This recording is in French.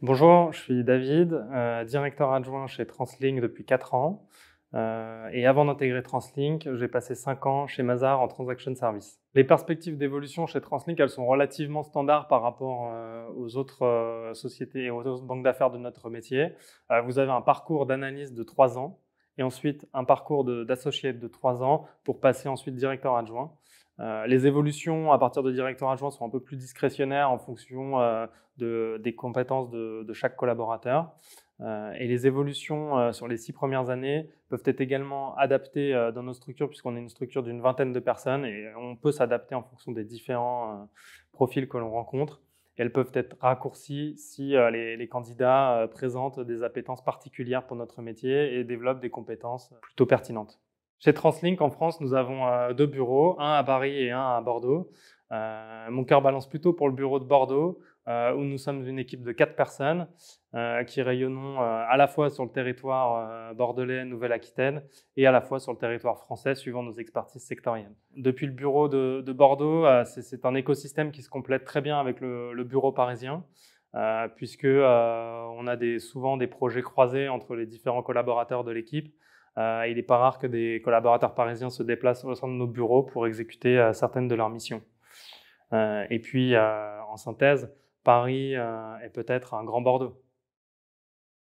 Bonjour, je suis David, euh, directeur adjoint chez TransLink depuis 4 ans. Euh, et avant d'intégrer TransLink, j'ai passé 5 ans chez Mazar en Transaction Service. Les perspectives d'évolution chez TransLink, elles sont relativement standards par rapport euh, aux autres sociétés et aux autres banques d'affaires de notre métier. vous avez un parcours d'analyse de 3 ans et ensuite un parcours d'associé de, de 3 ans pour passer ensuite directeur adjoint. Euh, les évolutions à partir de directeur adjoint sont un peu plus discrétionnaires en fonction euh, des compétences de, chaque collaborateur. Euh, et les évolutions sur les six premières années peuvent être également adaptées dans nos structures puisqu'on est une structure d'une vingtaine de personnes et on peut s'adapter en fonction des différents profils que l'on rencontre. elles peuvent être raccourcies si les, les, candidats présentent des appétences particulières pour notre métier et développent des compétences plutôt pertinentes. Chez Translink, en France, nous avons euh, deux bureaux, un à Paris et un à Bordeaux. Euh, mon cœur balance plutôt pour le bureau de Bordeaux, euh, où nous sommes une équipe de quatre personnes qui rayonnons à la fois sur le territoire bordelais, Nouvelle-Aquitaine, et à la fois sur le territoire français, suivant nos expertises sectorielles. Depuis le bureau de, Bordeaux, c'est un écosystème qui se complète très bien avec le, bureau parisien. puisqu'on puisque on a des, souvent des projets croisés entre les différents collaborateurs de l'équipe euh, il n'est pas rare que des collaborateurs parisiens se déplacent au sein de nos bureaux pour exécuter euh, certaines de leurs missions. Euh, et puis, en synthèse, Paris est peut-être un grand Bordeaux.